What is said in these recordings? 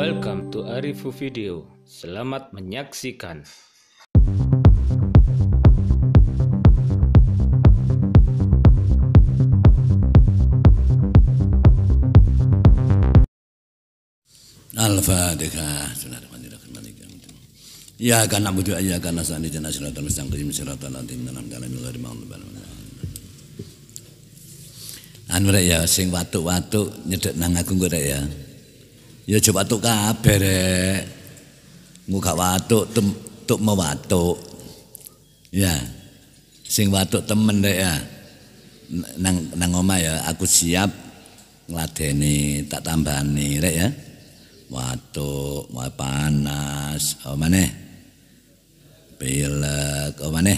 Welcome to Arifu Video. Selamat menyaksikan. Alfa Deka, sudah teman tidak kembali ke Ya karena butuh aja karena saat ini jenazah sudah terus yang kirim surat nanti dalam dalam juga di malam lebaran. Anu rek ya, sing watu-watu nyedek nang aku gue ya. Ya coba tuh kabeh rek. Engko gak watuk tuk mewatuk. Ya. Sing watuk temen rek ya. Nang nang oma ya aku siap ngladeni tak tambani rek ya. Watuk, mau panas, oh mane Pilek, oh mane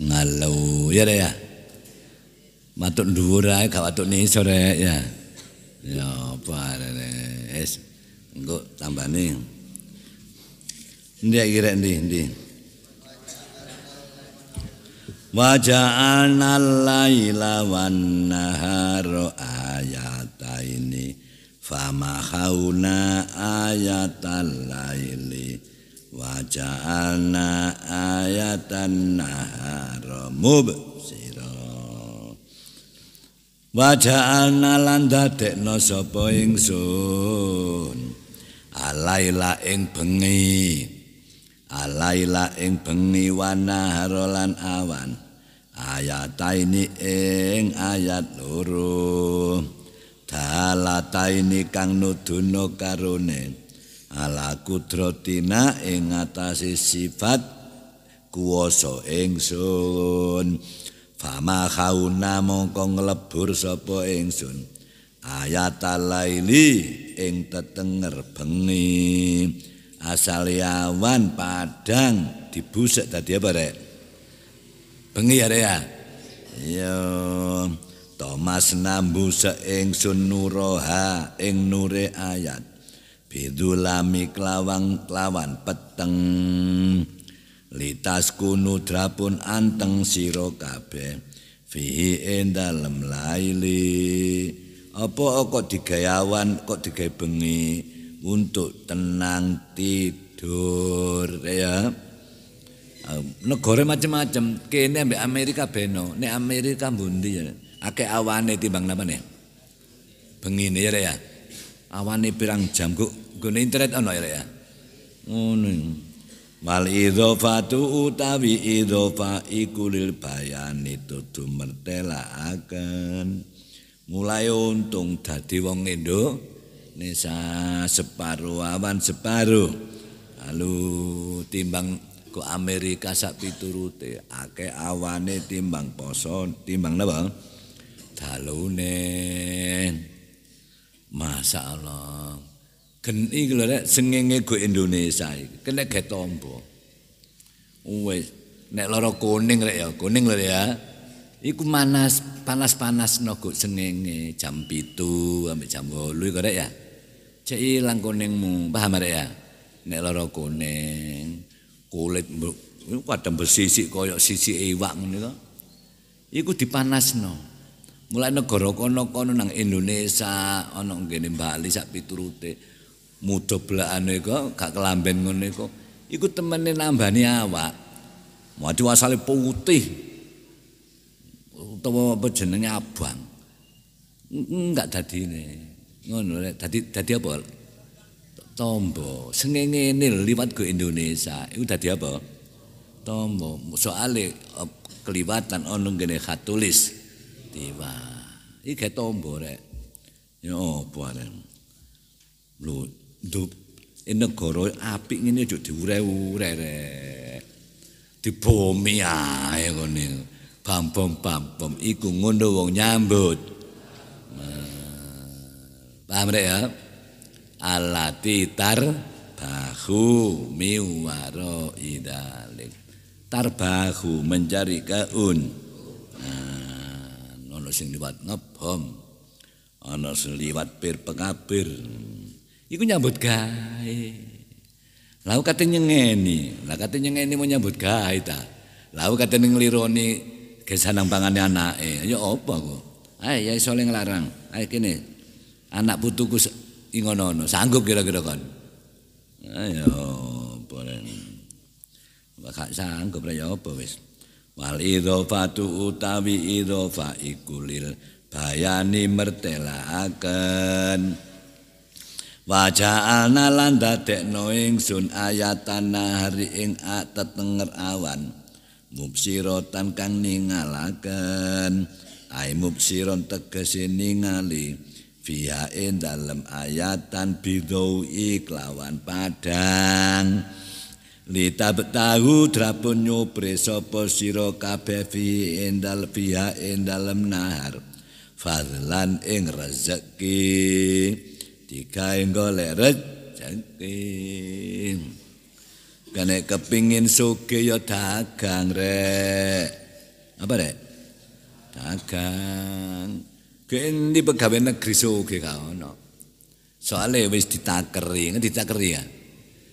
ngalau ya rek ya. Watuk dhuwur ae gak watuk nisor rek ya. Ya apa arene? Es engko tambane. Endi kira Wajah endi. Wa ja'alna al-laila wan nahara ayataini famahauna ayatal laili wa ja'alna ayatan nahara Mub. Wajaana lan dadekna sapa ingsun alaila ing bengi alaila ing bengi wanahar lan awan ayataini ing ayat loro dalataini kang nuduna karone ala kudratina ing atase sifat kuwasa ingsun Fama khauna mongko nglebur sapa ingsun ayat laili ing tetenger bengi asal yawan padang dibusek tadi apa rek bengi ya rek ya yo Thomas nambu seeng sunuroha ing nure ayat bidulami kelawang kelawan peteng litas kunu drapun anteng siro kabeh fihi ing dalem laili apa kok digayawan kok digawe bengi untuk tenang tidur ya negara macam-macam kene ambek Amerika beno nek Amerika bundi ya akeh awane timbang napa nih Bengi ya ya awane pirang jam kok gone internet ono ya ngono oh, Wal idhofatu utawi idhofa iku lil bayani dudu mertelaaken mulai untung dadi wong endo nisa separuh awan separuh lalu timbang ku Amerika sak piturute akeh awane timbang poso timbang napa dalune masyaallah geni lho sengenge go Indonesia iki kene getombo wis nek lara kuning rek ya kuning lho ya iku panas, panas-panas nggo sengenge jam 7 ampe jam 8 iku ya cek ilang kuningmu paham rek ya nek lara kuning kulit kadang besisik koyok sisi iwak ngene to iku dipanasno mulai negara kono-kono nang Indonesia ana ngene Bali sak piturute mudoblaane kok gak kelamben ngene kok iku temene nambani awak mati asale putih utawa apa jenenge abang enggak dadi ne ngono lek dadi dadi apa tombo sengengene liwat go Indonesia iku dadi apa tombo soale eh, kelibatan ono ngene khatulis tiba iki tombo rek yo apa lho Dup, negara apik ini aja diure-ure rek. Dibomi ae ngene. Bambom-bambom iku ngono wong nyambut. Nah, paham rek ya? Alati tar bahu miwaro idalik. Tarbahu mencari keun. Nah, ono sing liwat ngebom, ono sing liwat pir pengabir. Iku nyambut gawe. Lalu kata nyengeni, lah kata nyengeni mau nyambut gawe ta. Lalu kata ngelironi gesan pangannya anak eh, Ya apa kok? Ayo ya soleh ngelarang, ayo kini Anak putuku ingono sanggup kira-kira kan, Ayo ya boleh. Bakak sanggup ya apa wis. Wal idhofatu utawi idhofa iku lil bayani akan Waja'alna landa dadekno ingsun ayatan hari ing atetenger awan. Mubsiratan kang ningalaken. Ai mubsiron tegese ningali via ing dalem ayatan bidau iklawan padang. Lita betahu drapun nyobre sopo siro kabeh fi endal nahar. Fadlan Fadlan ing rezeki. digawe golek rejeki kene kepingin suge ya dagang rek apa rek dagang Kendi pegawai negeri suge kau no. Soalnya wis ditakeri, nggak ditakeri ya.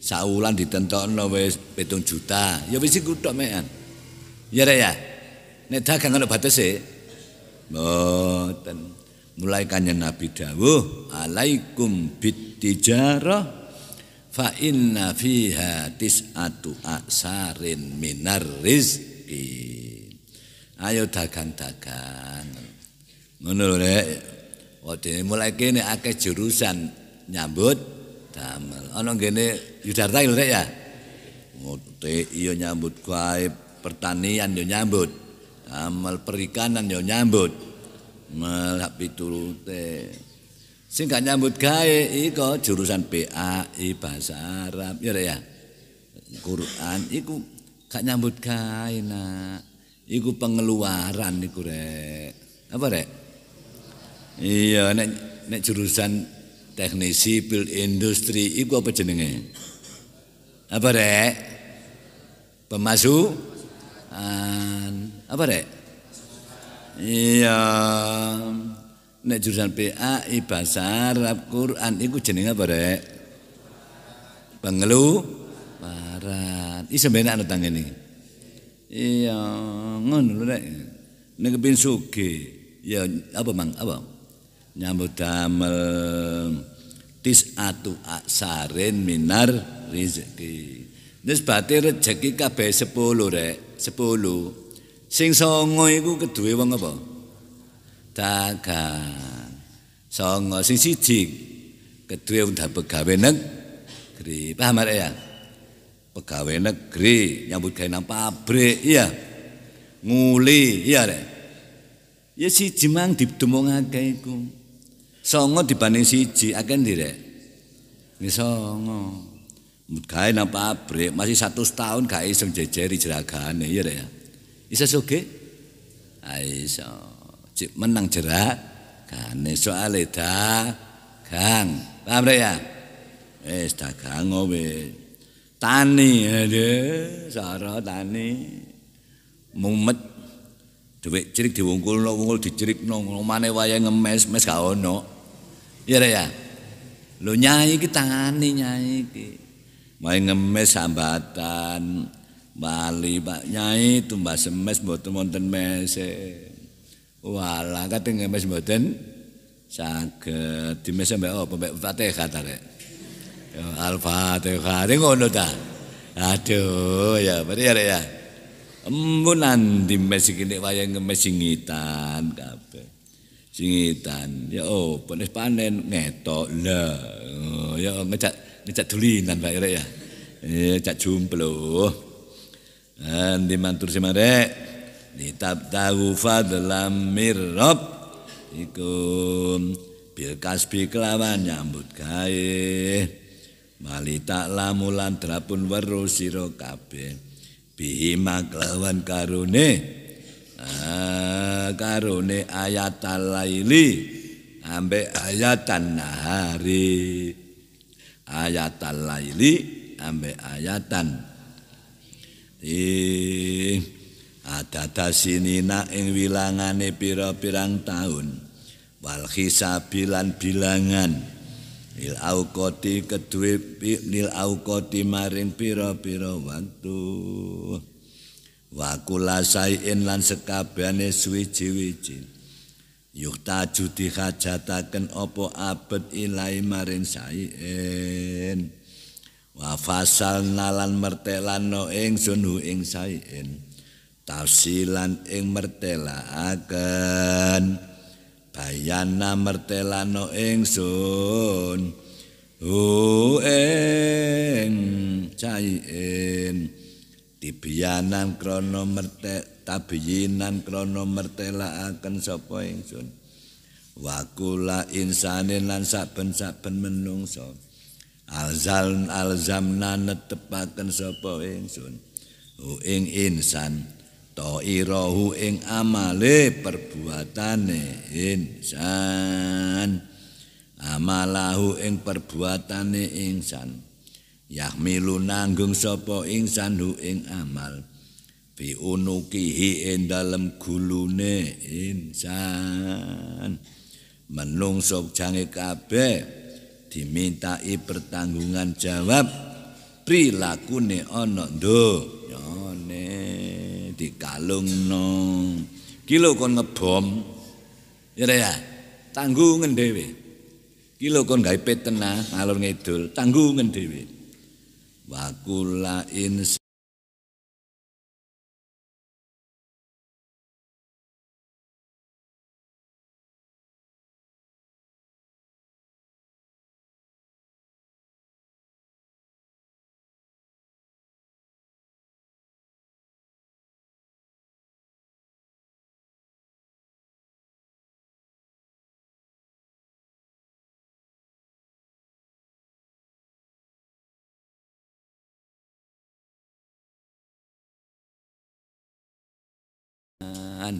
Saulan ditentokno wis petung juta, ya wis iku tok mekan. Ya rek ya. Nek dagang ana batese. Mboten. Mulai kanya Nabi dawuh, alaikum bitijarah fa inna fiha tis'atu aksarin minar rizki. Ayo dagang-dagang. Ngono waktu Rek. mulai kene akeh jurusan nyambut damel. Ana ngene Yudarta lho, Rek ya. Ngote oh, iya nyambut gaib pertanian yo nyambut. Damel perikanan yo nyambut melak piturute sing gak nyambut gawe iko jurusan BAI bahasa Arab ya ya Quran iku gak nyambut gawe nak iku pengeluaran iku rek apa rek iya nek nek jurusan teknisi sipil industri iku apa jenenge apa rek pemasukan apa rek Iya. Nek jurusan PAI bahasa Arab Quran iku jenenge apa, Rek? Bangelu Barat. Iso benak ana tangene iki. Iya, ngono lho, Rek. Nek kepin sugih. Ya apa, Mang? Apa? Nyambut damel tisatu aksarin minar rizki. Nisbati rezeki kabeh sepuluh, Rek. Sepuluh. Sing songo iku keduwe wong apa? Dagang. Songo sing siji keduwe udah pegawe negeri. Paham arek ya? Pegawe negeri nyambut gawe nang pabrik, iya. Nguli, iya rek. Ya siji mang didemongake iku. Songo dibanding siji akeh ndi rek? Ini songo. Mut gawe nang pabrik masih satu tahun gak iseng jejeri jeragane, iya rek ya. Re. Isa suge? Aisa. Cik menang jerak. Kane soale eda. Gang. Paham ya? Eh, dagang ngowe. Tani, ada. Soro tani. Mumet. Duit cirik diwungkul, no, wungkul dicirik, no, ngomane waya ngemes, mes kau no. Iya ya? Lo nyai ki tangani nyai ki. Mau ngemes hambatan. Bali Pak Nyai tumbas semes mboten wonten mese. Wala kateng mes mboten saged dimes mbek apa mbek Fatihah ta rek. alfa Al-Fatihah ngono ta. Aduh ya berarti ya. ya. Embunan dimes iki nek wayang ngemes singitan kabeh. Singitan ya oh penis panen ngetok lah. Oh, ya ngejak ngejak dulinan Pak ya. Ya cak eh, jumplo. Dan eh, dimantur Ni ditab tahu fadlam mirrob ikum bil biklawan kelawan nyambut gawe mali tak lamulan drapun waru siro kabe bihima kelawan karune ah, karone ayat laili Ambe ayatan nahari ayatan laili Ambe ayatan I adatasinina ing wilangane pira-pirang taun wal bilan bilangan nil aukoti kedue nil aukoti marin pira-pira waktu wa kulasaiin lan sekabehane suwi-wiji yukta juti hajataken apa abet ilai maring saiin wa fasal nalan mertelano ing sunu ing saiin tafsilan ing mertelaken bayana mertelano ing sun hu ing saiin tibyanan krana mertel tabyinan krana mertelaken sapa ingsun wakula insane lan saben-saben menungsa Alzal alzamna netepaken sapa ingsun. ing insan ta'irahu ing amale perbuatane insan. Amalahu ing perbuatane insan. Yahmilu nanggung sapa ingsan ing amal. Bi unukihi ing dalem gulune insan. Menungsuk jange kabeh dimintai pertanggungan jawab prilaku ne ana ndo nyone dikalungno iki lho kon ngebom ya ya tanggung ngendhewe iki lho kon gawe petenah Ngalur ngidul tanggung ngendhewe wakula ins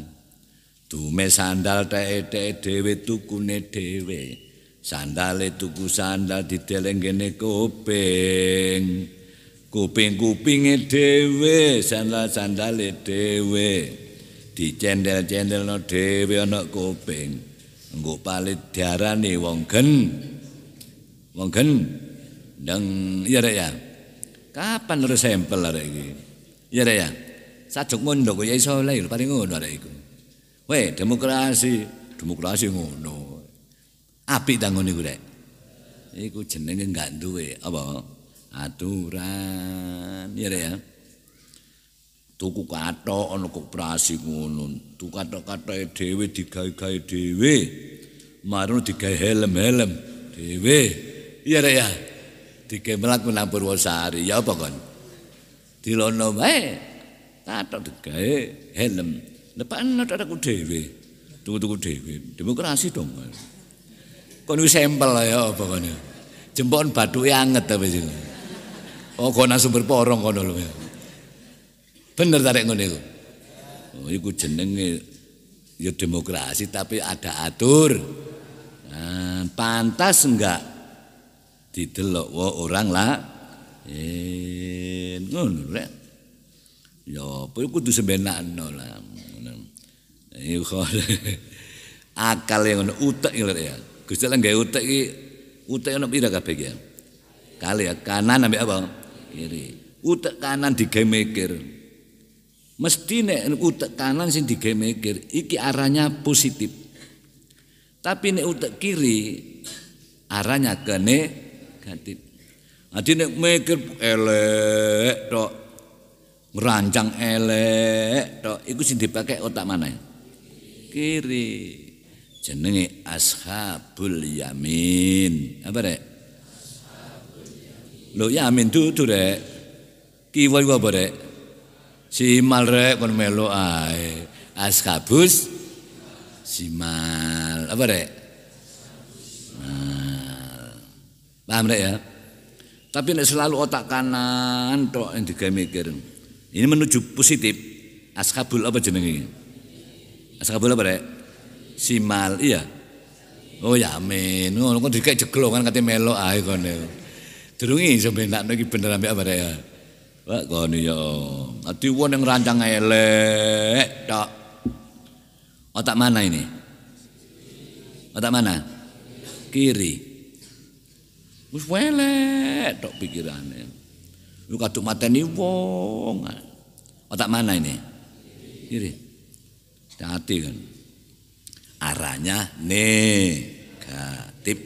jalan. Dume sandal teke-teke dewe tukune dewe. Sandale tuku sandal dideleng kene kuping. Kuping-kupinge dhewe, sandal-sandale dhewe. Dicendel-cendelno dhewe ana kuping. Engko palit diarani wong gen. Wong gen. Ndang ya rek ya. Kapan resempel arek iki? ya. Re, ya. sajuk mundhok ya iso lah paling ngono ada iku. Weh, demokrasi, demokrasi ngono. Apik ta ngono iku, Rek? Iku jenenge gak duwe apa? Aturan, ya ya. Tuku kato ana koperasi ngono. Tuku kato-kato e dhewe digawe-gawe dhewe. Marun digawe helm-helm dhewe. Ya ya. ya. Dikemlak menampur wasari, ya apa kon? Dilono wae. Eh. katok digawe helm. ada aku dhewe. Tuku-tuku dhewe. Demokrasi dong. Kon sampel ya apa kon. batu yang anget apa sih. Oh kono sumber porong kono lho. Bener tarik ngene iku. Oh iku jenenge ya demokrasi tapi ada atur. Nah, pantas enggak didelok orang lah. Eh ngono rek ya apa kudu sembenakno lah iya, akal yang ngono utek ngono ya, ya Gusti Allah gawe utek iki utek ono pira kabeh ya kali ya kanan ambek apa kiri utek kanan digawe mikir mesti nek utek kanan sing digawe mikir iki arahnya positif tapi nek utek kiri arahnya ke negatif Jadi nek mikir elek tok Merancang elek tok iku sing dipakai otak mana ya? kiri jenenge ashabul yamin apa rek lo yamin dudu rek kiwa iku apa rek simal rek kon melo ae ashabus simal apa rek nah, paham rek ya tapi nek selalu otak kanan tok yang digawe ini menuju positif. Ashabul apa jenenge? Ashabul apa rek? Simal, iya. Oh ya amin. Ngono oh, kok dikek jeglo kan kate melok ae kene. Durungi sampeyan iki bener ambek apa rek ya? Wah kono ya. Ati wong yang rancang elek tok. Otak mana ini? Otak mana? Kiri. Wis elek tok pikirane. Lu kaduk mateni wong. Otak mana ini? Kiri. Hati kan. Arahnya negatif.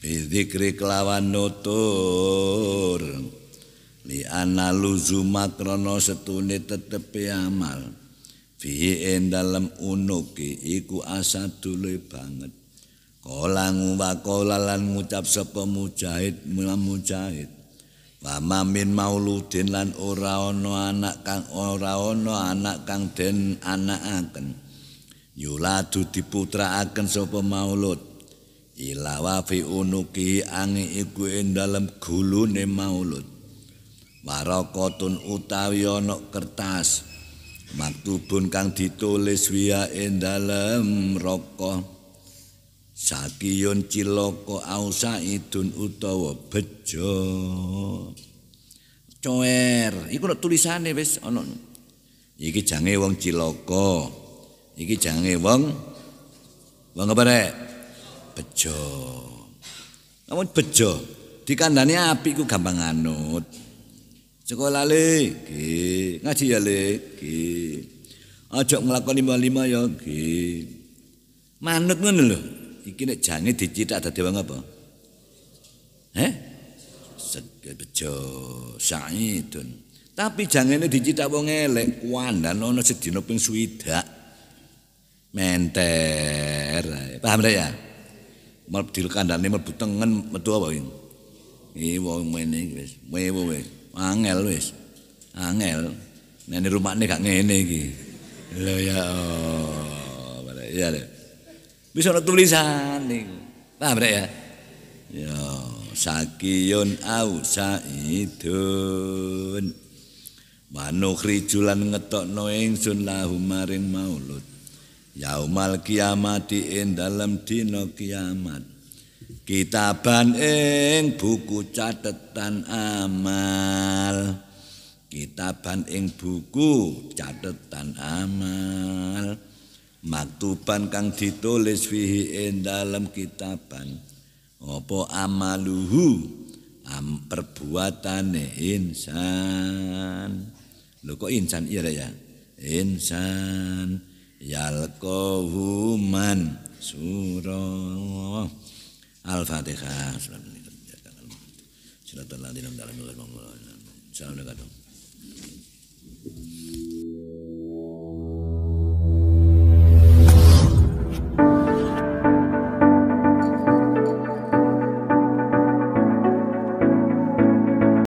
bidikri kelawan nutur. Li ana luzuma krana setune amal. Fihi dalam dalem unuki iku asadule banget. Kolang wa kolang lan ngucap sapa mujahid mujahid Mama min mauludin lan ora ana anak kang ora ana anak kang den anakaken. Yuladu diputraaken sapa maulud. Ilawa fi unuki ang iku ing dalem gulune maulud. Warakatun utawi ana kertas. Maktubun kang ditulis wiya ing dalem rokok. sakiyun ciloko ausa idun utawa bejo coer iku lho tulisane wis ana iki jange wong ciloko iki jange wong wong apa bejo namun bejo dikandani api ku gampang anut sekolah le ki ngaji Aja le nglakoni lima-lima ya ki manut ngono lho iki nek jange dicithak dadi wong apa? Heh? Bejo sa'idun. Tapi jangene dicithak wong elek, kuandan ana sedina ping swidak. Menter. Paham ra ya? Mlebu kandane mlebu tengen metu apa iki? Iki wong mene iki wis, mewu wis, angel wis. Angel. Nene rumahne gak ngene iki. Lho ya. Oh, ya. Lho. bisa ada tulisan niku. Paham rek ya? Ya, sakiyun au saidun. Manuk rijulan ngetok noeng sunlahu maulud. Yaumal kiamati ing dalam dino kiamat. Kitaban ing buku catetan amal. Kitaban ing buku catetan amal. Kitaban ing buku catetan amal. maktuban kang ditulis fihi ing dalam kitaban apa amaluhu am perbuatane insan lho kok insan iya ya insan yalqahu man surah al-fatihah Assalamualaikum warahmatullahi wabarakatuh.